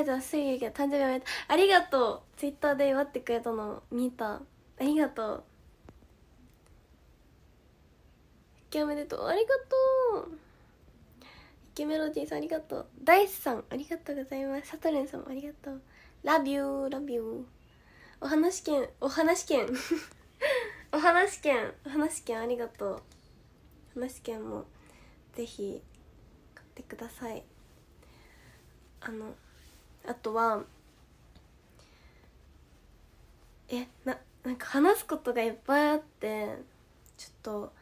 イ誕生日おめでとうありがとうツイッターで祝ってくれたの見たありがとう今ケおめでとうありがとうイケメロディーさんありがとうダイスさんありがとうございますサトレンさんもありがとうラビューラビューお話券お話券 お話券お話券ありがとう話券もぜひ買ってくださいあのあとはえななんか話すことがいっぱいあってちょっと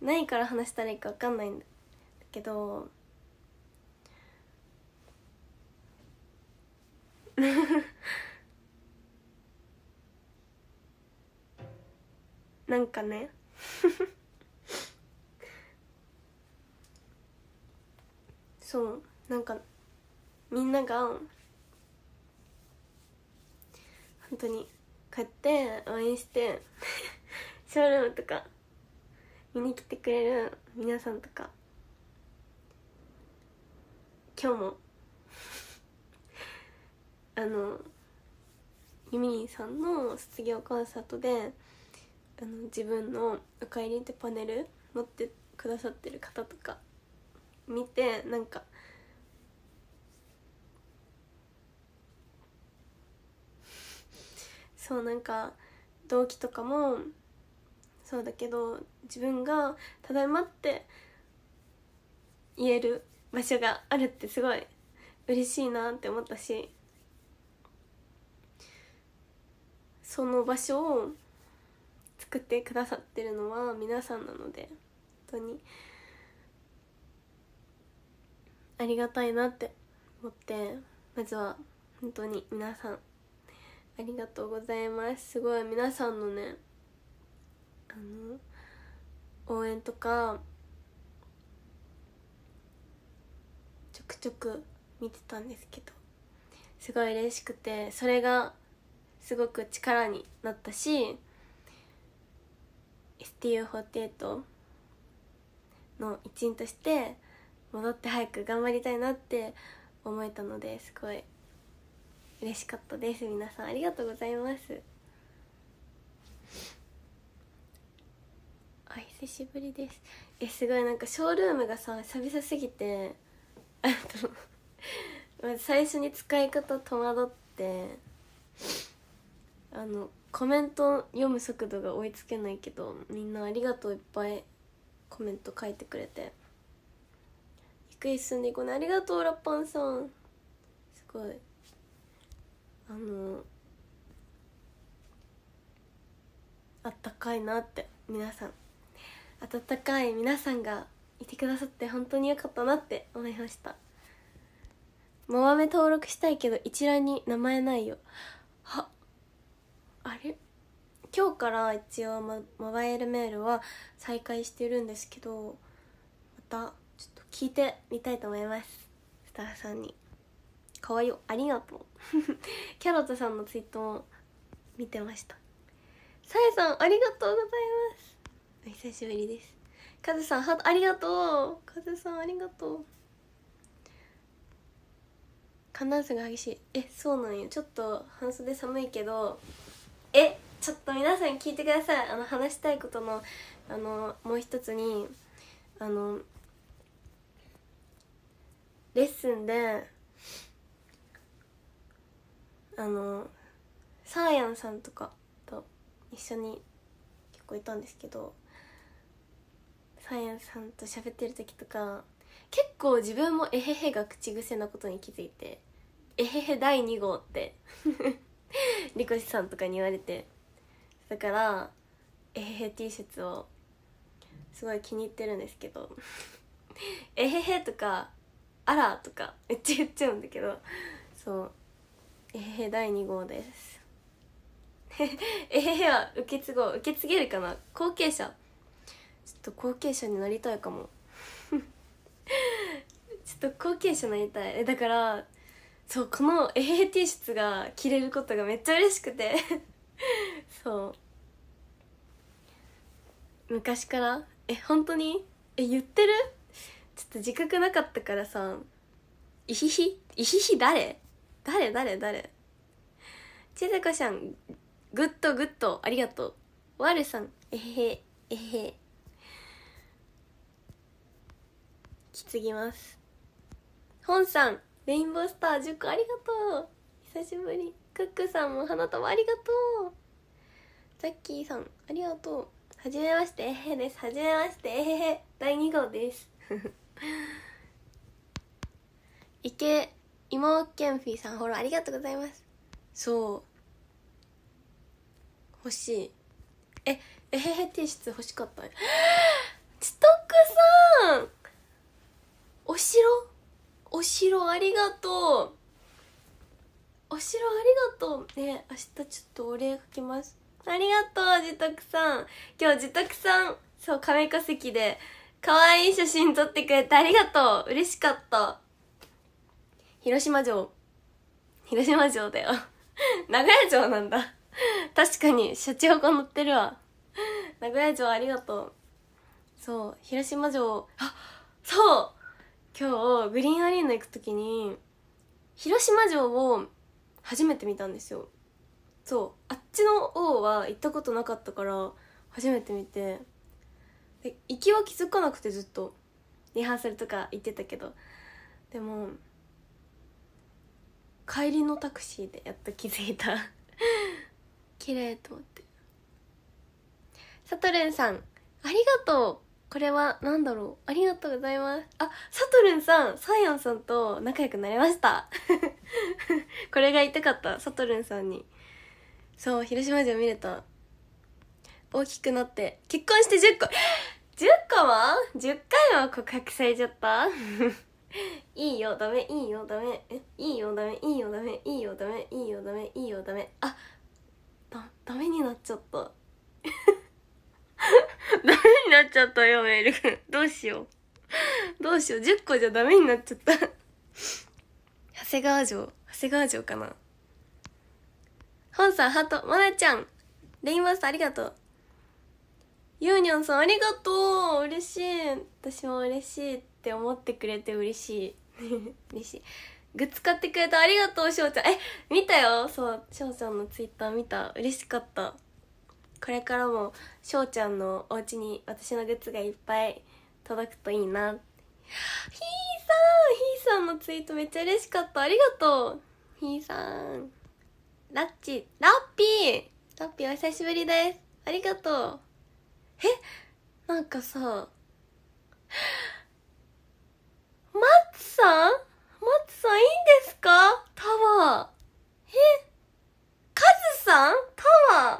何から話したらいいか分かんないんだけど なんかね そうなんかみんなが本当にこうやって応援して ショールームとか見に来てくれる皆さんとか今日も あのユミニさんの卒業コンサートであの自分の「おかえり」ってパネル持ってくださってる方とか見てなんかそうなんか動機とかもそうだけど自分が「ただいま」って言える場所があるってすごい嬉しいなって思ったしその場所を作ってくださってるのは皆さんなので本当にありがたいなって思ってまずは本当に皆さんありがとうございますすごい皆さんのねあの応援とかちょくちょく見てたんですけどすごい嬉しくてそれがすごく力になったし STU48 の一員として戻って早く頑張りたいなって思えたのですごい嬉しかったです皆さんありがとうございますあ久しぶりですえすごいなんかショールームがさ久々すぎてあと 最初に使い方戸惑ってあのコメント読む速度が追いつけないけどみんなありがとういっぱいコメント書いてくれてゆっくり進んでいこうねありがとうラッパンさんすごいあのあったかいなって皆さん温かい皆さんがいてくださって本当に良かったなって思いましたモバメ登録したいけど一覧に名前ないよはあれ今日から一応モバイルメールは再開してるんですけどまたちょっと聞いてみたいと思いますスタッフさんに。かわいいありがとう キャロットさんのツイートも見てましたさやさんありがとうございますお久しぶりですカズさんハートありがとうカズさんありがとう寒暖差が激しいえそうなんよちょっと半袖寒いけどえちょっと皆さん聞いてくださいあの話したいことのあのもう一つにあのレッスンであのサーヤンさんとかと一緒に結構いたんですけどサーヤンさんと喋ってる時とか結構自分も「えへへ」が口癖なことに気づいて「えへへ第2号」って リコシさんとかに言われてだから「えへへ」T シャツをすごい気に入ってるんですけど「えへへ」とか「あら」とかめっちゃ言っちゃうんだけどそうえへへ第2号です えへへは受け継ごう受け継げるかな後継者ちょっと後継者になりたいかも ちょっと後継者になりたいえだからそうこのえへへ T シャツが着れることがめっちゃ嬉しくて そう昔からえ本当にえ言ってるちょっと自覚なかったからさ「いひひいひひ誰?」誰誰誰ちずかちゃんグッドグッドありがとうワルさんえへえへきつぎます本さんレインボースター10個ありがとう久しぶりクックさんも花束ありがとうザッキーさんありがとうはじめましてえへですはじめましてえへ第2号です池 芋けんぴさんフォローありがとうございますそう欲しいええへへ提出欲しかったちとくさんお城お城ありがとうお城ありがとうね明日ちょっとお礼書きますありがとう自宅さん今日自宅さんそう亀化石で可愛い写真撮ってくれてありがとう嬉しかった広島城広島城だよ 名古屋城なんだ確かにシャチホコ乗ってるわ名古屋城ありがとうそう広島城あそう今日グリーンアリーナ行く時に広島城を初めて見たんですよそうあっちの王は行ったことなかったから初めて見て行きは気づかなくてずっとリハーサルとか行ってたけどでも帰りのタクシーでやっと気づいた 綺麗と思ってさとるんさんありがとうこれは何だろうありがとうございますあさとるんさんサイアンさんと仲良くなれました これが言いたかったさとるんさんにそう広島城見れた大きくなって結婚して10個10 個は ?10 回は告白されちゃった いいよダメいいよダメいいよダメいいよダメいいよダメいいよダメいいよダメあだダメになっちゃった ダメになっちゃったよメールどうしようどうしよう10個じゃダメになっちゃった長谷川城長谷川城かな本さんハートまなちゃんレインマスターありがとうユーニョンさんありがとう嬉しい私も嬉しいって思ってくれて嬉しい 嬉しいグッズ買ってくれてありがとうしょうちゃんえ見たよそうしょうちゃんのツイッター見た嬉しかったこれからもしょうちゃんのお家に私のグッズがいっぱい届くといいなひーさんひーさんのツイートめっちゃ嬉しかったありがとうひーさんラッチラッピーラッピーお久しぶりですありがとうえなんかさマッツさんマッツさんいいんですかタワー。えカズさんタワーあり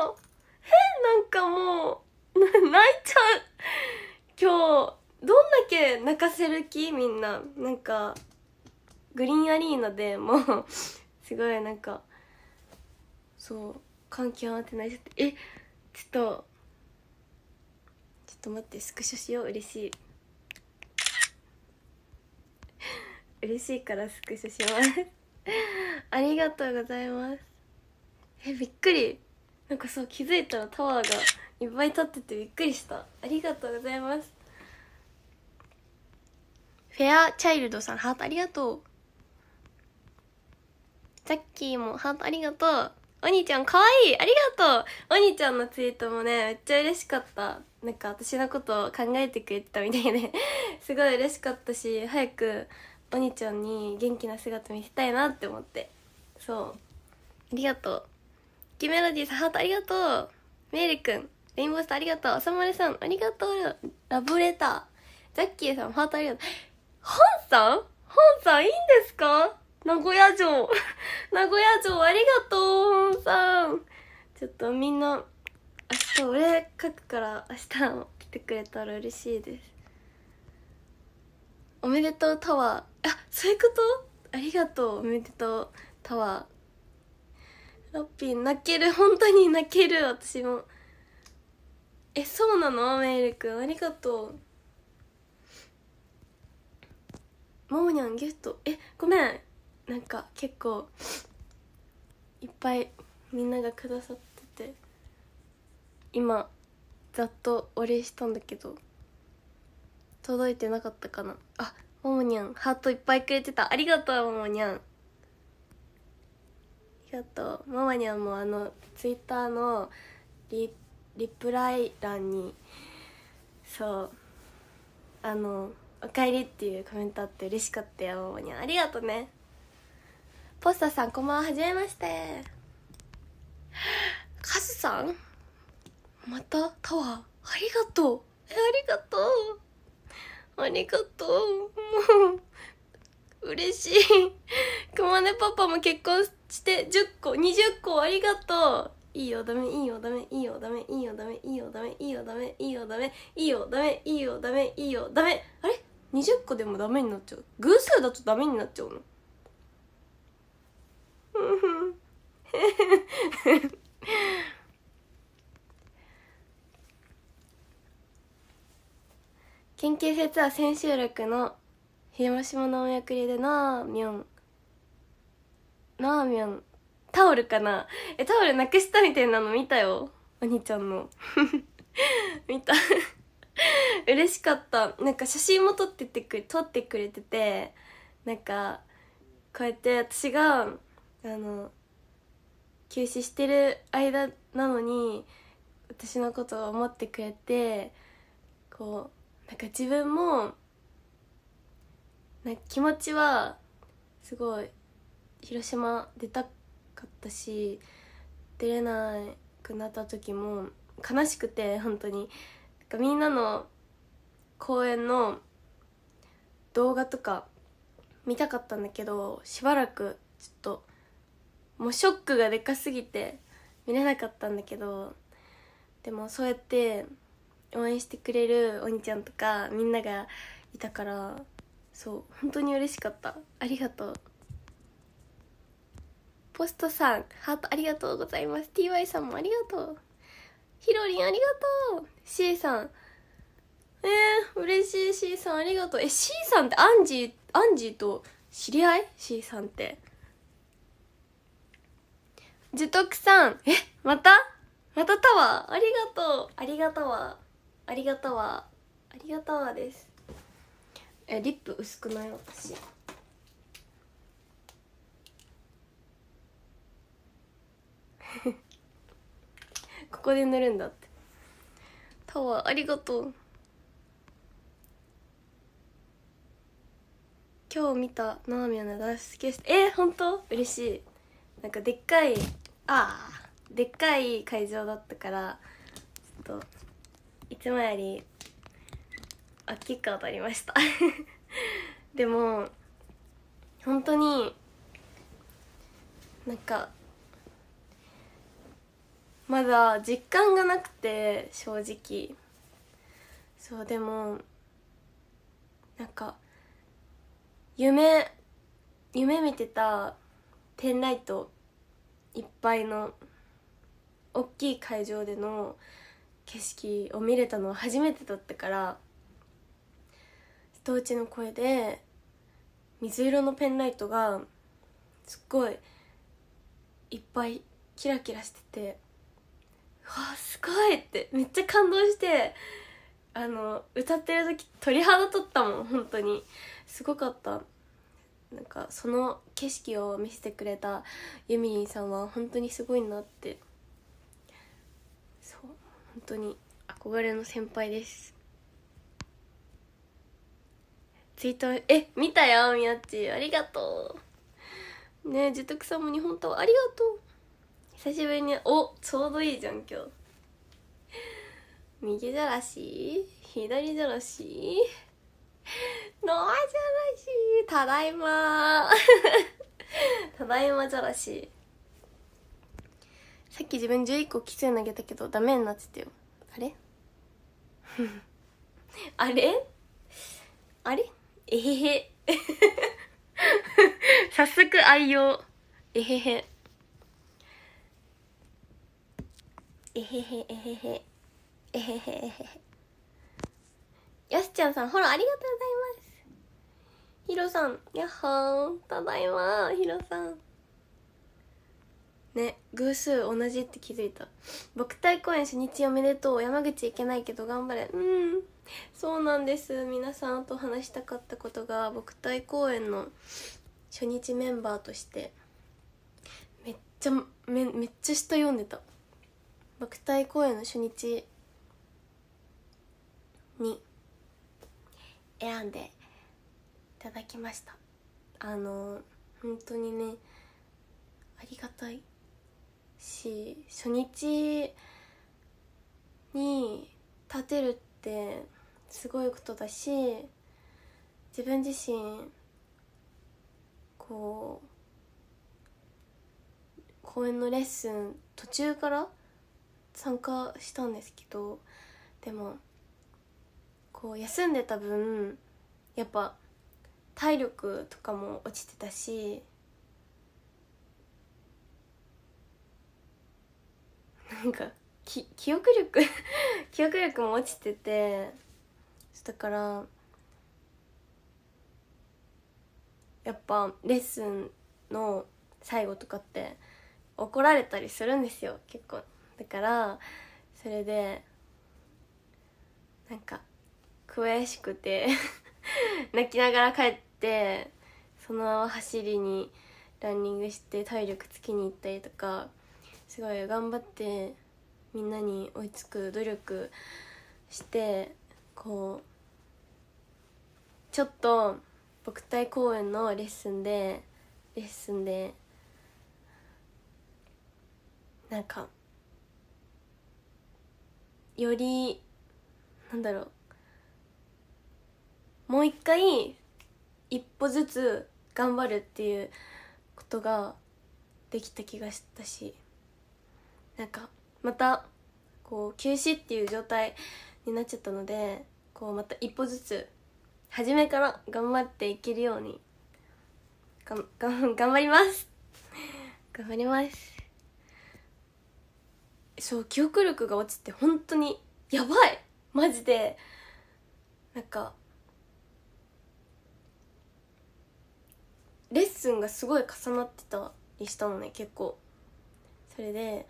がとうえなんかもう、泣いちゃう。今日、どんだけ泣かせる気みんな。なんか、グリーンアリーナでもうすごいなんか、そう、関係あって泣いちゃって。えちょっと、ちょっと待って、スクショしよう。嬉しい。嬉しいからスクショしますありがとうございますえびっくりなんかそう気づいたらタワーがいっぱい立っててびっくりしたありがとうございますフェアチャイルドさんハートありがとうャッキーもハートありがとうお兄ちゃんかわいいありがとうお兄ちゃんのツイートもねめっちゃ嬉しかったなんか私のことを考えてくれてたみたいで すごい嬉しかったし早くお兄ちゃんに元気な姿見せたいなって思ってそうありがとうキメロディーさんハートありがとうメイルくんレインボースタありがとうさまるさんありがとうラブレターャッキーさんハートありがとう本ンさん本ンさんいいんですか名古屋城 名古屋城ありがとうホンさんちょっとみんな明日俺書くから明日来てくれたら嬉しいですおめでとうタワーあそういうことありがとうおめでとうタワーラッピー泣ける本当に泣ける私もえそうなのメイルくんありがとうももにゃんギフトえごめんなんか結構いっぱいみんながくださってて今ざっとお礼したんだけど届いてなかったかなあももにゃんハートいっぱいくれてたありがとうももにゃんありがとうももにゃんもあのツイッターのリリプライ欄にそうあの「おかえり」っていうコメントあって嬉しかったよももにゃんありがとうねポスターさんこんばんははじめましてカズさんまたタワーありがとうありがとうありがとう。もう、嬉しい。くまねパパも結婚して10個、20個ありがとう。いいよダメいいよダメいいよダメいいよダメいいよダメいいよダメいいよダメいいよダメいいよダメいいよダメあれ20個でもダメになっちゃう偶数だとダメになっちゃうのうんふん研究説は千秋楽のしものお役りでなあみょんなーみょんタオルかなえタオルなくしたみたいなの見たよお兄ちゃんの 見た嬉しかったなんか写真も撮っててく撮ってくれててなんかこうやって私があの休止してる間なのに私のことを思ってくれてこうなんか自分もな気持ちはすごい広島出たかったし出れなくなった時も悲しくて本当になにみんなの公演の動画とか見たかったんだけどしばらくちょっともうショックがでかすぎて見れなかったんだけどでもそうやって応援してくれるお兄ちゃんとかみんながいたからそう本当に嬉しかったありがとうポストさんハートありがとうございます TY さんもありがとうひろりんありがとう C さんえー、嬉しい C さんありがとうえ C さんってアンジーアンジーと知り合い ?C さんって樹徳さんえまたまたタワーありがとうありがとうありがたわありがとうですえリップ薄くない私 ここで塗るんだってタワーありがとう今日見たナーミャの大好きえー、本当嬉しいなんかでっかいあでっかい会場だったからちょっといつもより大きく踊りました でも本当になんかまだ実感がなくて正直そうでもなんか夢夢見てたテンライトいっぱいの大きい会場での景色を見れたのは初めてだったから人打ちの声で水色のペンライトがすっごいいっぱいキラキラしてて「わあすごい!」ってめっちゃ感動してあの歌ってる時鳥肌立ったもん本当にすごかったなんかその景色を見せてくれたユミリンさんは本当にすごいなって本当に憧れの先輩ですツイートえ見たよみやっちありがとうねえジェトさんも日本タありがとう久しぶりにおちょうどいいじゃん今日右じゃらし左じゃらしノアじゃらしただいま ただいまじゃらしさっき自分11個奇数投げたけどダメになってたよあれ あれあれえへへ 早速愛用えへへえへへえへへえへへえへへよしちゃんさんフォローありがとうございますひろさんやっほーただいまひろさんね偶数同じって気づいた僕対公演初日おめでとう山口行けないけど頑張れうんそうなんです皆さんと話したかったことが僕対公演の初日メンバーとしてめっちゃめめっちゃ下読んでた僕対公演の初日に選んでいただきましたあの本当にねありがたいし初日に立てるってすごいことだし自分自身こう公演のレッスン途中から参加したんですけどでもこう休んでた分やっぱ体力とかも落ちてたしなんか記憶力 記憶力も落ちててだからやっぱレッスンの最後とかって怒られたりするんですよ結構だからそれでなんか悔しくて 泣きながら帰ってそのまま走りにランニングして体力つきに行ったりとかすごい頑張ってみんなに追いつく努力してこうちょっと僕体公演のレッスンでレッスンでなんかよりなんだろうもう一回一歩ずつ頑張るっていうことができた気がしたし。なんかまたこう休止っていう状態になっちゃったのでこうまた一歩ずつ初めから頑張っていけるようにがんがん頑張ります 頑張りますそう記憶力が落ちて本当にやばいマジでなんかレッスンがすごい重なってたりしたのね結構それで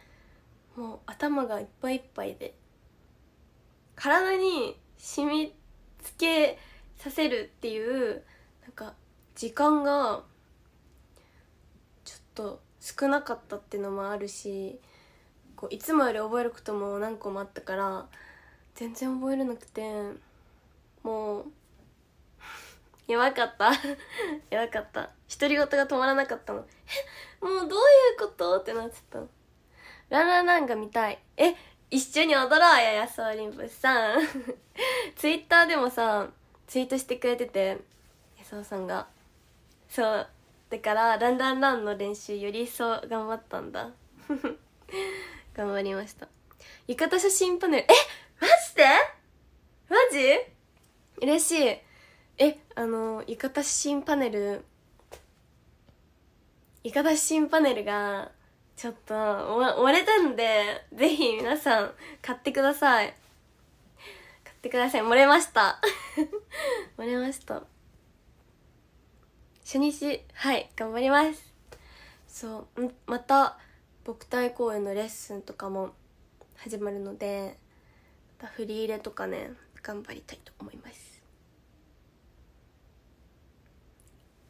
もう頭がいっぱいいっぱいで体に染みつけさせるっていうなんか時間がちょっと少なかったっていうのもあるしこういつもより覚えることも何個もあったから全然覚えれなくてもう弱 かった弱 かった独り言が止まらなかったのもうどういうことってなっちゃったの。ランランランが見たい。え、一緒に踊ろう、ややそうりんぶさん。ツイッターでもさ、ツイートしてくれてて、やそうさんが。そう。だから、ランランランの練習より一層頑張ったんだ。頑張りました。浴衣写真パネル、えマジでマジ嬉しい。え、あの、浴衣写真パネル、浴衣写真パネルが、ちょっと割れたんでぜひ皆さん買ってください買ってください漏れました漏 れました初日はい頑張りますそうまた僕体公演のレッスンとかも始まるのでまた振り入れとかね頑張りたいと思います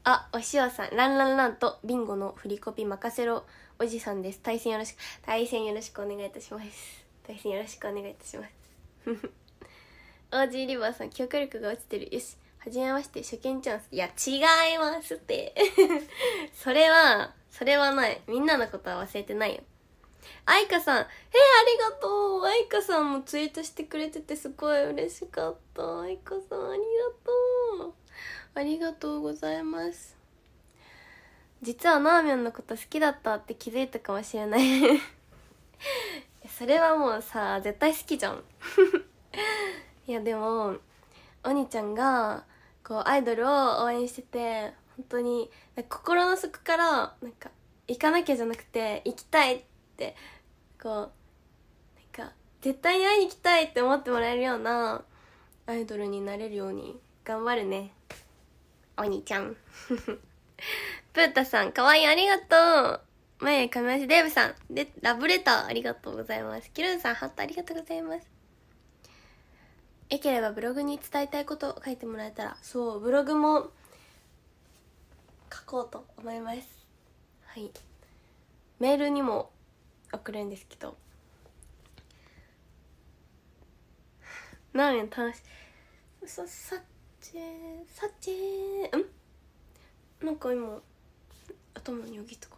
あお塩さん「ランランラン」と「ビンゴの振りコピ任せろ」おじさんです対戦よろしく対戦よろしくお願いいたします対戦よろしくお願いいたしますジー リバーさん記憶力が落ちてるよし初めまして初見チャンスいや違いますって それはそれはないみんなのことは忘れてないよ愛花さんえー、ありがとう愛花さんもツイートしてくれててすごい嬉しかった愛花さんありがとうありがとうございます実はなーみょんのこと好きだったって気づいたかもしれない それはもうさ絶対好きじゃん いやでもお兄ちゃんがこうアイドルを応援してて本当に心の底からなんか行かなきゃじゃなくて行きたいってこうなんか絶対に会いに行きたいって思ってもらえるようなアイドルになれるように頑張るねお兄ちゃん プータさん、かわいい、ありがとう。前、亀梨デーブさん。で、ラブレター、ありがとうございます。キルンさん、ハット、ありがとうございます。よければブログに伝えたいこと書いてもらえたら、そう、ブログも書こうと思います。はい。メールにも送るんですけど。何ー楽しい。嘘、さっちー、さっちー、んなんか今、頭によぎったか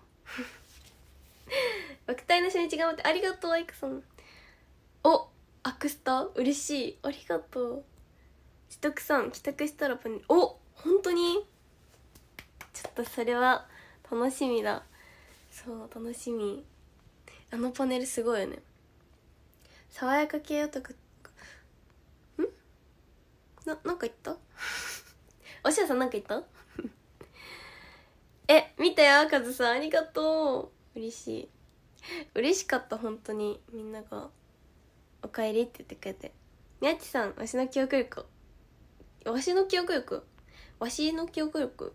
爆体の初日頑張ってありがとうアイクさんおアクスタ嬉しいありがとう自宅さん帰宅したらパネルお本当にちょっとそれは楽しみだそう楽しみあのパネルすごいよね爽やか系男んななんか言った おしゃさんなんか言ったえ、見たよ、カズさん。ありがとう。嬉しい。嬉しかった、本当に。みんなが、おかえりって言ってくれて。みやちさん、わしの記憶力。わしの記憶力わしの記憶力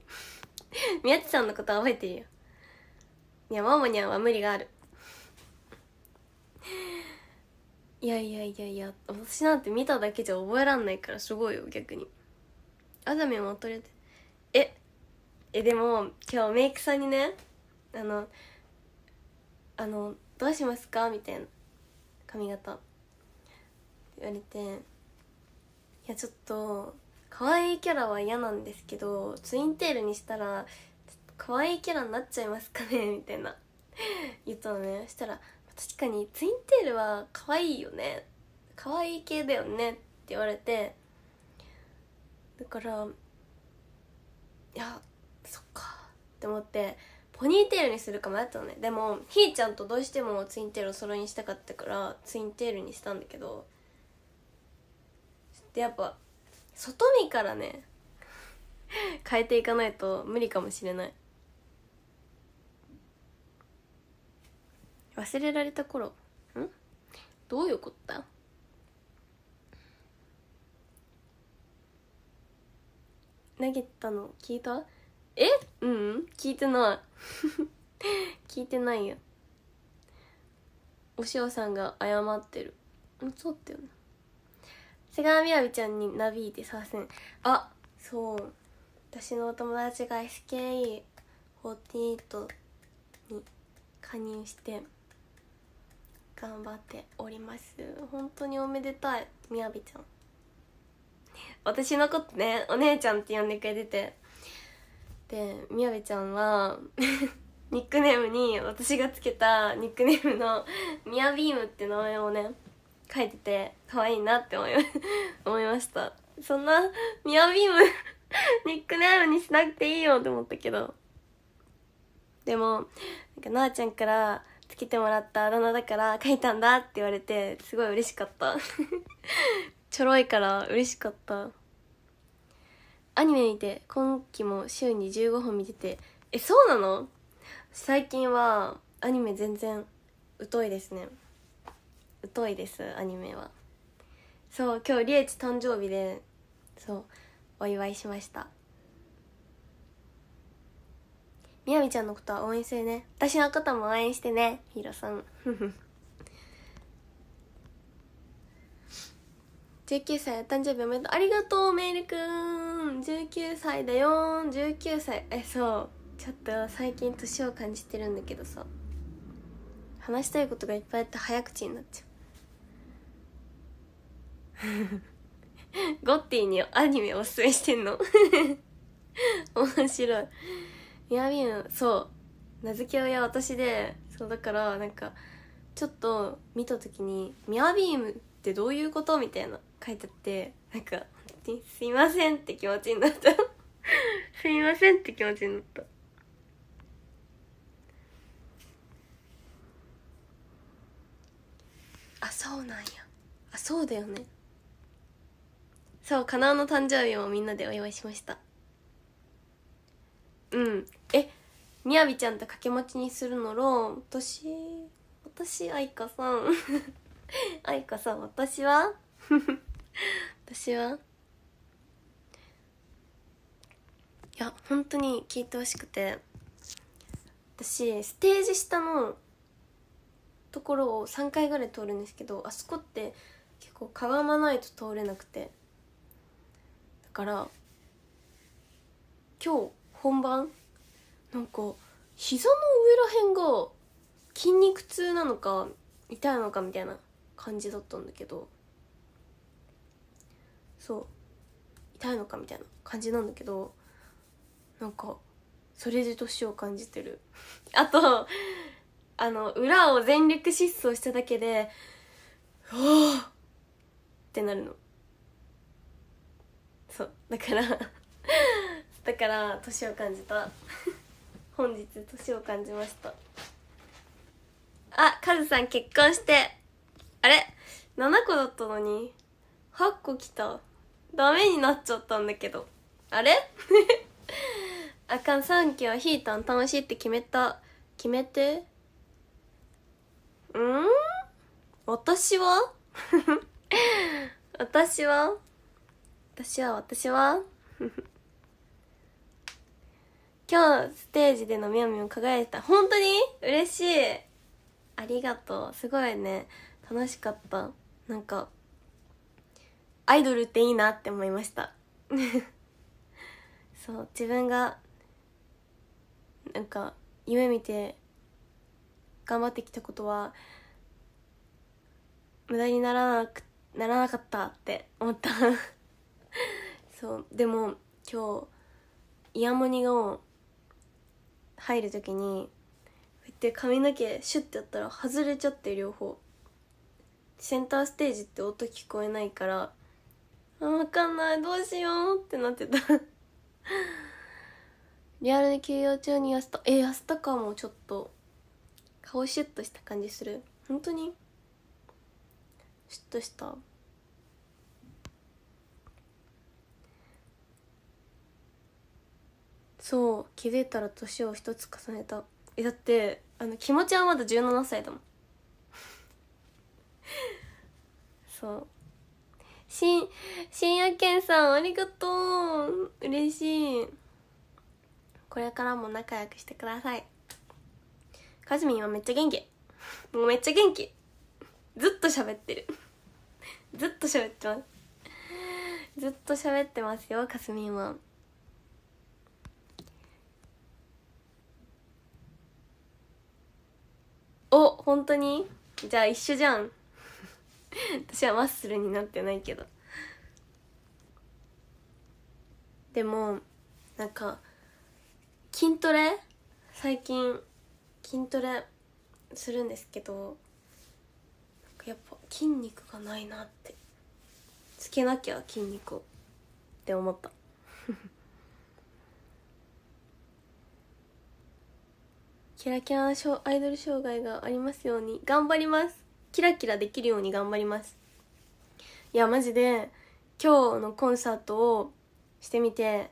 みやちさんのこと覚えてるよ。にゃ、ももにゃんは無理がある。いやいやいやいや、私なんて見ただけじゃ覚えらんないからすごいよ、逆に。あざみも取れてえでも今日メイクさんにねあの「あのどうしますか?」みたいな髪型言われて「いやちょっと可愛いキャラは嫌なんですけどツインテールにしたら可愛いキャラになっちゃいますかね?」みたいな言ったのねそしたら「確かにツインテールは可愛いよね可愛い系だよね」って言われてだから「いやって思ってポニーテールにするか迷ったのねでもひーちゃんとどうしてもツインテールを揃いにしたかったからツインテールにしたんだけどでやっぱ外見からね変えていかないと無理かもしれない忘れられた頃んどういうことだ投げたの聞いたえうん、うん、聞いてない 聞いてないよお塩さんが謝ってるそうだよね瀬川みやびちゃんになびいてさせんあそう私のお友達が SKE48 に加入して頑張っております本当におめでたいみやびちゃん私のことねお姉ちゃんって呼んでくれててで宮部ちゃんは ニックネームに私がつけたニックネームの「ミヤビーム」って名前をね書いてて可愛いなって思い 思いましたそんな「ミヤビーム」ニックネームにしなくていいよって思ったけどでもなんかなあちゃんからつけてもらったあだ名だから書いたんだって言われてすごい嬉しかったちょろいから嬉しかったアニメ見て今期も週に15本見ててえそうなの最近はアニメ全然疎いですね疎いですアニメはそう今日りえち誕生日でそうお祝いしましたみやみちゃんのことは応援するね私のことも応援してねヒーローさん19歳誕生日おめでとうありがとうメイルくん19歳だよ19歳えそうちょっと最近年を感じてるんだけどさ話したいことがいっぱいあって早口になっちゃう ゴッティにアニメおすすめしてんの 面白いアビーム、そう名付け親私でそうだからなんかちょっと見た時に「ミアビームってどういうこと?」みたいな書いちゃってなんか「すいません」って気持ちになった「すいません」って気持ちになったあそうなんやあそうだよねそうかなおの誕生日もみんなでお祝いしましたうんえみやびちゃんと掛け持ちにするのろ私私愛花さん 愛花さん私は 私はいや本当に聞いてほしくて私ステージ下のところを3回ぐらい通るんですけどあそこって結構かがまないと通れなくてだから今日本番なんか膝の上らへんが筋肉痛なのか痛いのかみたいな感じだったんだけどそう痛いのかみたいな感じなんだけどなんかそれで年を感じてる あとあの裏を全力疾走しただけで「おお!」ってなるのそうだから だから年を感じた 本日年を感じましたあカズさん結婚してあれ7個だったのに8個来たダメになっちゃったんだけどあれ あかん三期はひーたん楽しいって決めた決めてうん私は 私は私は私は 今日ステージでのみょみょ輝いた本当に嬉しいありがとうすごいね楽しかったなんかアイドルっていいなって思いました そう自分がなんか夢見て頑張ってきたことは無駄にならなくならなかったって思った そうでも今日イヤモニが入る時にこうやって髪の毛シュッてやったら外れちゃって両方センターステージって音聞こえないから分かんないどうしようってなってた リアルで休養中に痩せたえ痩せたかもちょっと顔シュッとした感じする本当にシュッとしたそう気づいたら年を一つ重ねたえだってあの気持ちはまだ17歳だもん そうしん、しんやけんさん、ありがとう嬉しい。これからも仲良くしてください。かずみんはめっちゃ元気。もうめっちゃ元気。ずっと喋ってる。ずっと喋ってます。ずっと喋ってますよ、かすみんは。お、本当にじゃあ一緒じゃん。私はマッスルになってないけどでもなんか筋トレ最近筋トレするんですけどやっぱ筋肉がないなってつけなきゃ筋肉をって思った キラキラアイドル障害がありますように頑張りますキラキラできるように頑張りますいやマジで今日のコンサートをしてみて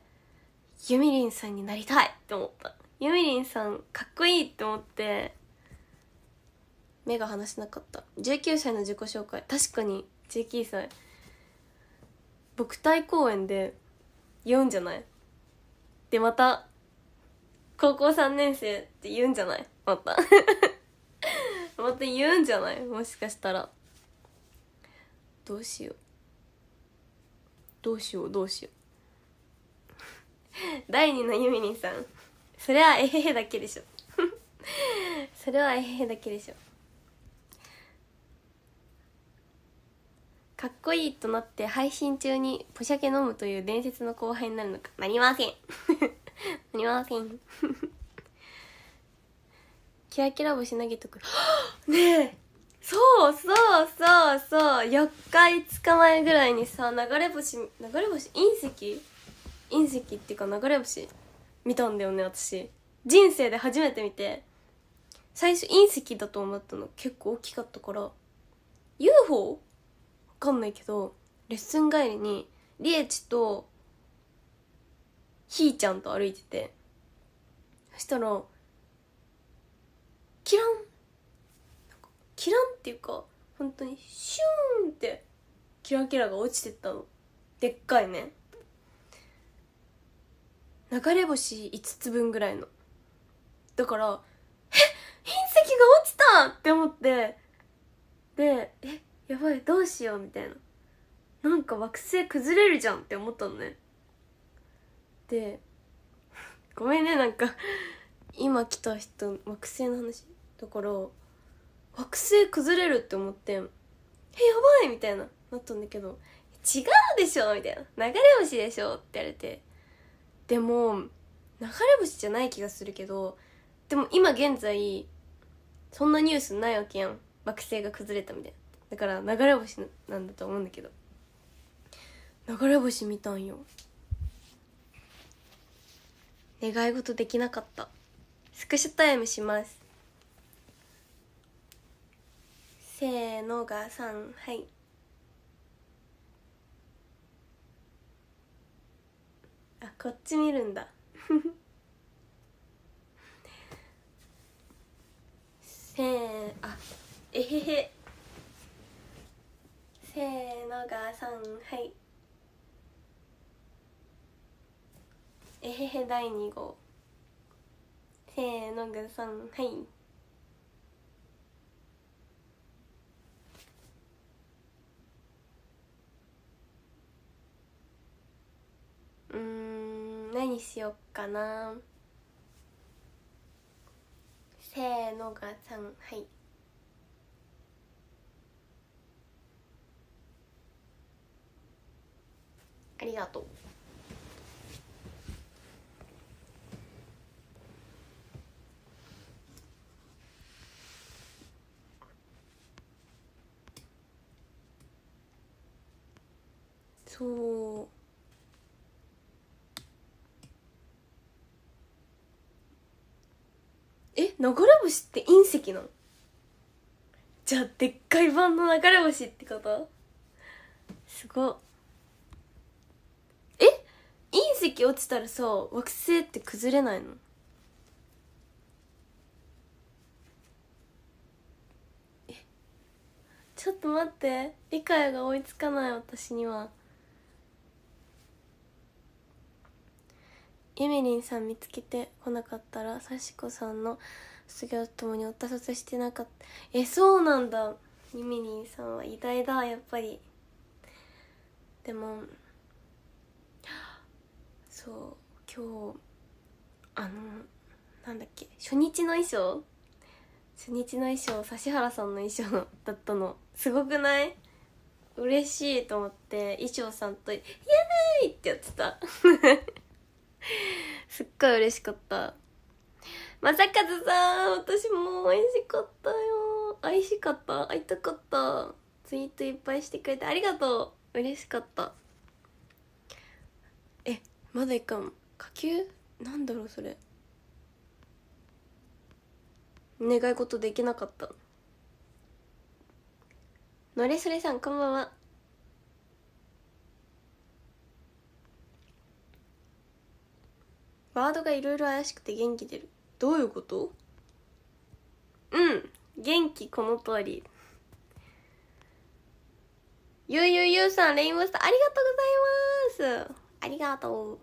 ユミリンさんになりたいって思ったユミリンさんかっこいいって思って目が離せなかった19歳の自己紹介確かに19歳牧体公演で言うんじゃないでまた高校3年生って言うんじゃないまたまた言うんじゃないもしかしたらどうしようどうしようどうしよう 第2のユミニさんそれはえへへだけでしょ それはえへへだけでしょかっこいいとなって配信中にポシャケ飲むという伝説の後輩になるのかなりません なりませんキラキラ星投げとく ねえそうそうそうそう4日5日前ぐらいにさ流れ星流れ星隕石隕石っていうか流れ星見たんだよね私人生で初めて見て最初隕石だと思ったの結構大きかったから UFO? わかんないけどレッスン帰りにリエチとひーちゃんと歩いててそしたらっていうか本当にシューンってキラキラが落ちてったのでっかいね流れ星5つ分ぐらいのだから「え隕石が落ちた!」って思ってで「えやばいどうしよう」みたいななんか惑星崩れるじゃんって思ったのねでごめんねなんか今来た人惑星の話だから惑星崩れるって思って「えやばい!」みたいななったんだけど「違うでしょ!」みたいな「流れ星でしょ!」って言われてでも流れ星じゃない気がするけどでも今現在そんなニュースないわけやん惑星が崩れたみたいなだから流れ星なんだと思うんだけど流れ星見たんよ願い事できなかったスクショタイムしますせーのがさんはいあこっち見るんだ せーあえへへせーのがさんはいえへへ第2号せーのがさんはいにしよっかなせーのがちゃんはいありがとうそう流れ星って隕石なのじゃあでっかい版の流れ星ってことすごえ隕石落ちたらさ惑星って崩れないのえちょっと待って理解が追いつかない私にはゆめりんさん見つけてこなかったらさしこさんの卒業とともにお達たしてなかったえそうなんだゆめりんさんは偉大だやっぱりでもそう今日あのなんだっけ初日の衣装初日の衣装指原さんの衣装だったのすごくない嬉しいと思って衣装さんと「イエーイ!」ってやってた すっごい嬉しかったまさかずさん私もう美味しかったよ美味しかった会いたかったツイートいっぱいしてくれてありがとう嬉しかったえまだいかん火球なんだろうそれ願い事できなかったのれそれさんこんばんはワードがいろいろ怪しくて元気出るどういうことうん元気この通りゆうゆうゆうさんレインボースターありがとうございますありがと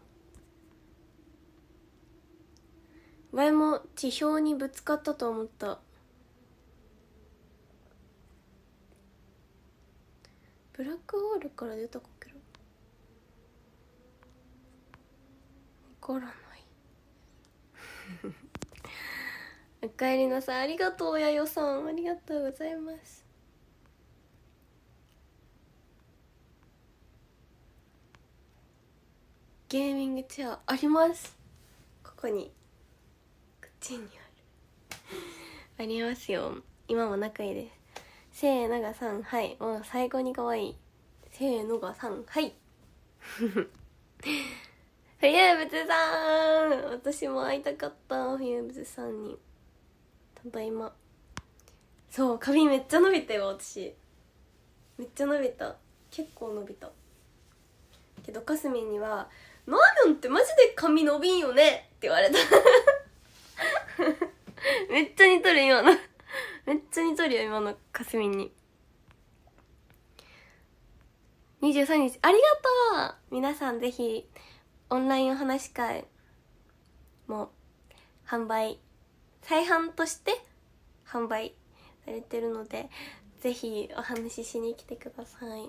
うわいも地表にぶつかったと思ったブラックホールから出たかけろ分からん おかえりなさいありがとうやよさんありがとうございますゲーミングチェアありますここにこっちにあるありますよ今も仲いいですせーのがんはいもう最高に可愛いせーのがんはい冬仏さん私も会いたかった冬仏さんにただいまそう髪めっちゃ伸びたよ私めっちゃ伸びた結構伸びたけどかすみんには「ナーミョンってマジで髪伸びんよね」って言われた めっちゃ似とる今のめっちゃ似とるよ今のかすみんに23日ありがとう皆さんぜひオンラインお話会も販売再販として販売されてるのでぜひお話ししに来てください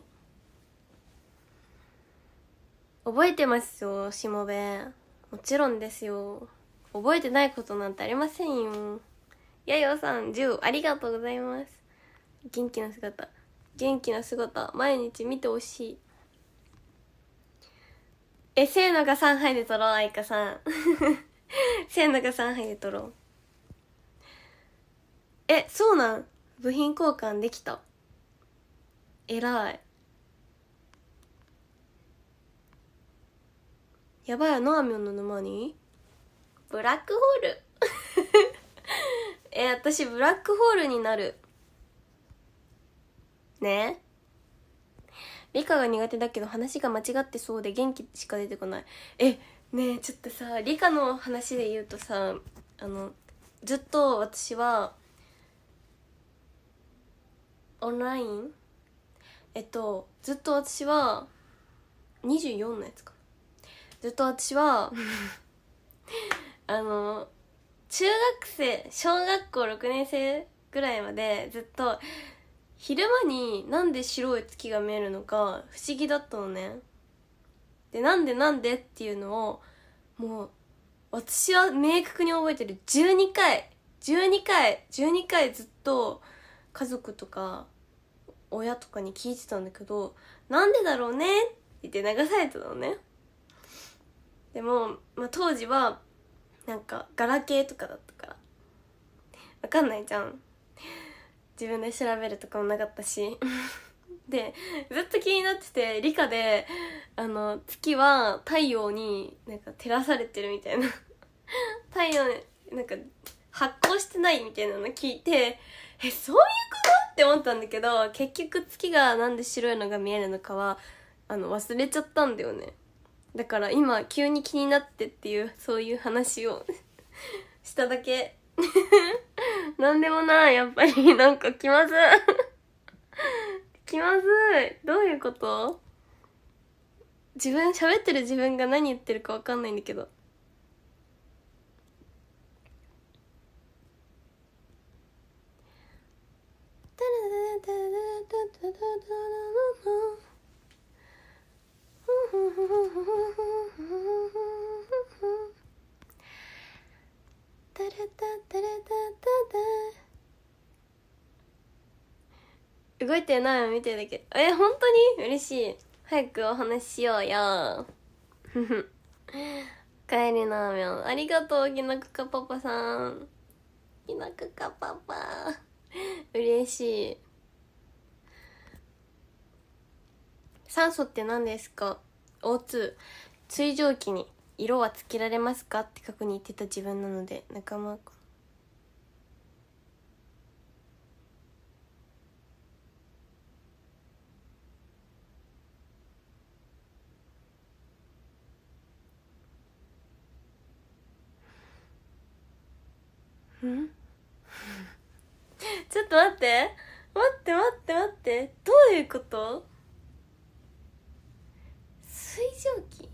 覚えてますよしもべもちろんですよ覚えてないことなんてありませんよやよさん10ありがとうございます元気な姿元気な姿毎日見てほしいえ、せーのが3杯で取ろう、あいかさん。せーのが3杯で取ろう。え、そうなん部品交換できた。えらい。やばいよな、あみょんの沼に。ブラックホール。え、私、ブラックホールになる。ね理科が苦手だけど話が間違ってそうで元気しか出てこないえねえちょっとさ理科の話で言うとさあのずっと私はオンラインえっとずっと私は24のやつかずっと私は あの中学生小学校6年生ぐらいまでずっと昼間になんで白い月が見えるのか不思議だったのねでなんでなんでっていうのをもう私は明確に覚えてる12回12回12回ずっと家族とか親とかに聞いてたんだけどなんでだろうねって言って流されてたのねでも、まあ、当時はなんかガラケーとかだったからわかんないじゃん自分で調べるとかもなかったし でずっと気になってて理科であの月は太陽になんか照らされてるみたいな太陽なんか発光してないみたいなの聞いてえそういうことって思ったんだけど結局月がなんで白いのが見えるのかはあの忘れちゃったんだよねだから今急に気になってっていうそういう話を しただけ なんでもない、やっぱり。なんか気まずい。気まずい。どういうこと自分、喋ってる自分が何言ってるかわかんないんだけど。タラタタラタタ動いてないみてるだけえ本当に嬉しい早くお話ししようよ帰かりなみょんありがとうきなくかパパさんきなくかパパ嬉しい酸素って何ですか O2 水蒸気に色はつけられますかって過去に言ってた自分なので仲間うんちょっと待って待って待って待ってどういうこと水蒸気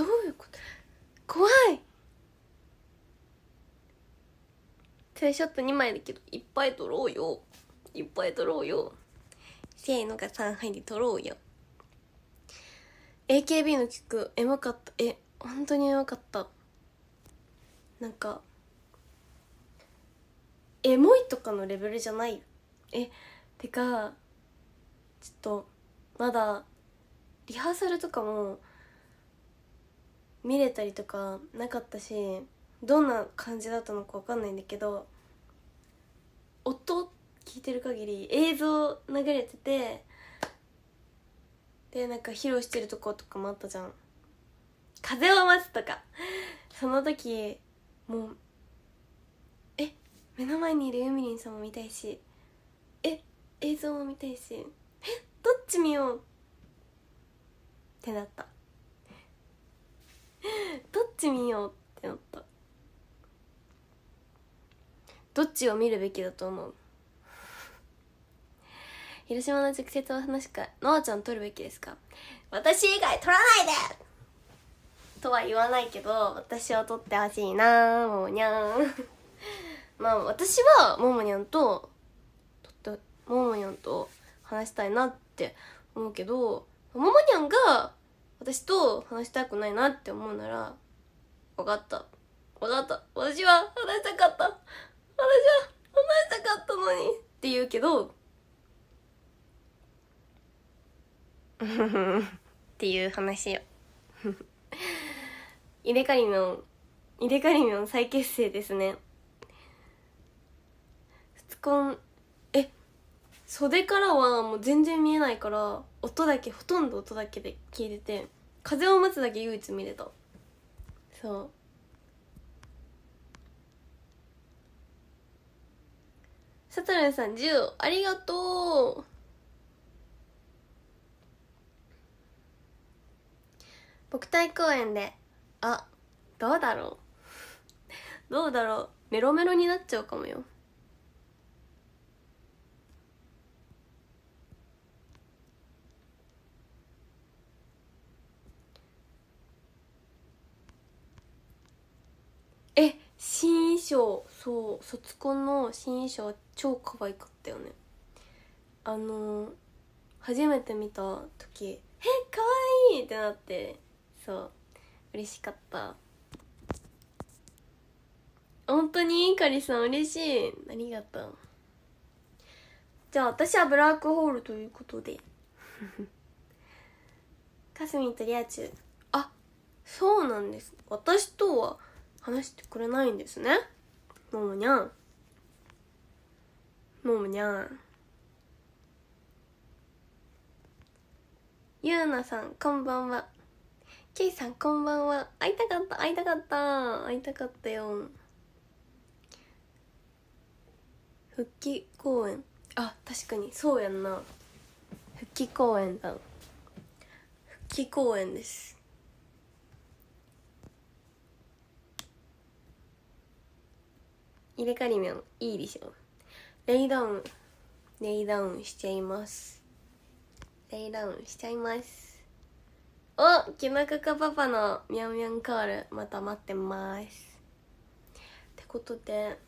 どういうこと怖いツーショット2枚だけどいっぱい撮ろうよいっぱい撮ろうよせーのが3杯で撮ろうよ AKB の曲エモかったえ本当にエモかったなんかエモいとかのレベルじゃないえてかちょっとまだリハーサルとかも見れたりとかなかったしどんな感じだったのか分かんないんだけど音聞いてる限り映像流れててでなんか披露してるとことかもあったじゃん「風を待つ」とかその時もうえ目の前にいるユミリンさんも見たいしえ映像も見たいしえどっち見ようってなった どっち見ようってなったどっちを見るべきだと思う広島の直接お話かのあちゃん撮るべきですか私以外撮らないでとは言わないけど私を撮ってほしいなももにゃん まあ私はももにゃんととももにゃんと話したいなって思うけどももにゃんが私と話したくないなって思うなら分かった分かった私は話したかった私は話したかったのにって言うけど っていう話よ 入れ替りのょ入れ替りの再結成ですねコン袖からはもう全然見えないから音だけほとんど音だけで聞いてて風を待つだけ唯一見れたそうサトルンさん10ありがとう木体公園であどうだろうどうだろうメロメロになっちゃうかもよ新衣装そう卒コの新衣装超可愛かったよねあのー、初めて見た時「え可愛いってなってそう嬉しかった本当にいかりさん嬉しいありがとうじゃあ私はブラックホールということでかすみんとりあちゅあそうなんです私とは話してくれないんですねももにゃんももにゃんゆうなさんこんばんはけいさんこんばんは会いたかった会いたかった会いたかったよ復帰公演あ確かにそうやんな復帰公演だ復帰公演です入れ替りょんいいでしょレイダウンレイダウンしちゃいますレイダウンしちゃいますおきなかかパパのみゃんみゃんカールまた待ってますってことで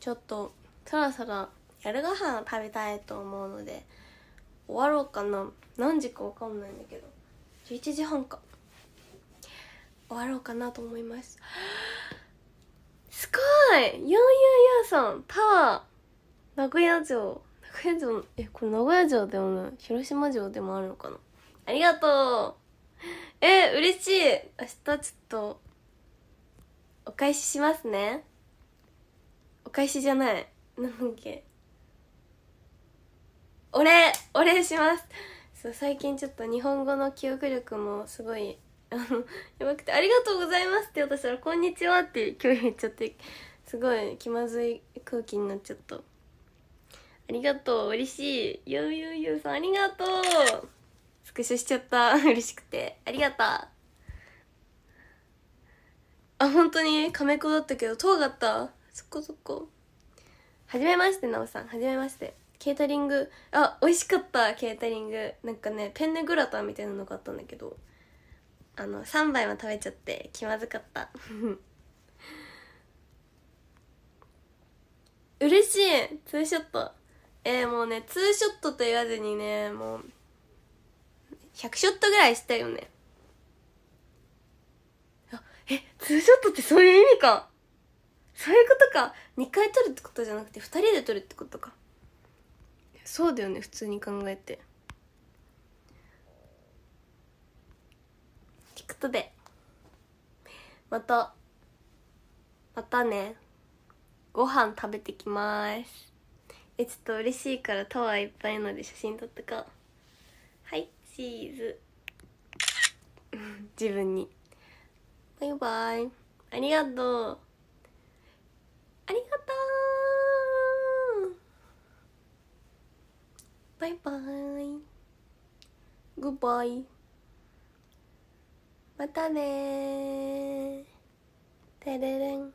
ちょっとそろそろ夜ご飯を食べたいと思うので終わろうかな何時かわかんないんだけど11時半か終わろうかなと思いますすごいヨンユーユーさんタワー名古屋城名古屋城えこれ名古屋城でもない広島城でもあるのかなありがとうえ嬉しい明日ちょっとお返ししますねお返しじゃないなんだっけお礼お礼しますそう最近ちょっと日本語の記憶力もすごいあのやばくて「ありがとうございます」って渡したら「こんにちは」って今日言っちゃってすごい気まずい空気になっちゃったありがとう嬉しいゆうゆうゆうさんありがとうスクショしちゃった嬉しくてありがとうあ本当にカメ子だったけど遠かったそこそこはじめましてなおさんはじめましてケータリングあ美味しかったケータリングなんかねペンネグラタンみたいなのがあったんだけどあの3杯も食べちゃって気まずかった 嬉しいツーショットえー、もうねツーショットと言わずにねもう100ショットぐらいしたよねあえツーショットってそういう意味かそういうことか2回撮るってことじゃなくて2人で撮るってことかそうだよね普通に考えてことでまたまたねご飯食べてきますえちょっと嬉しいからタワーいっぱいので写真撮っとこうはいチーズ 自分にバイバイありがとうありがとうバイバイグッバイまたねてれれん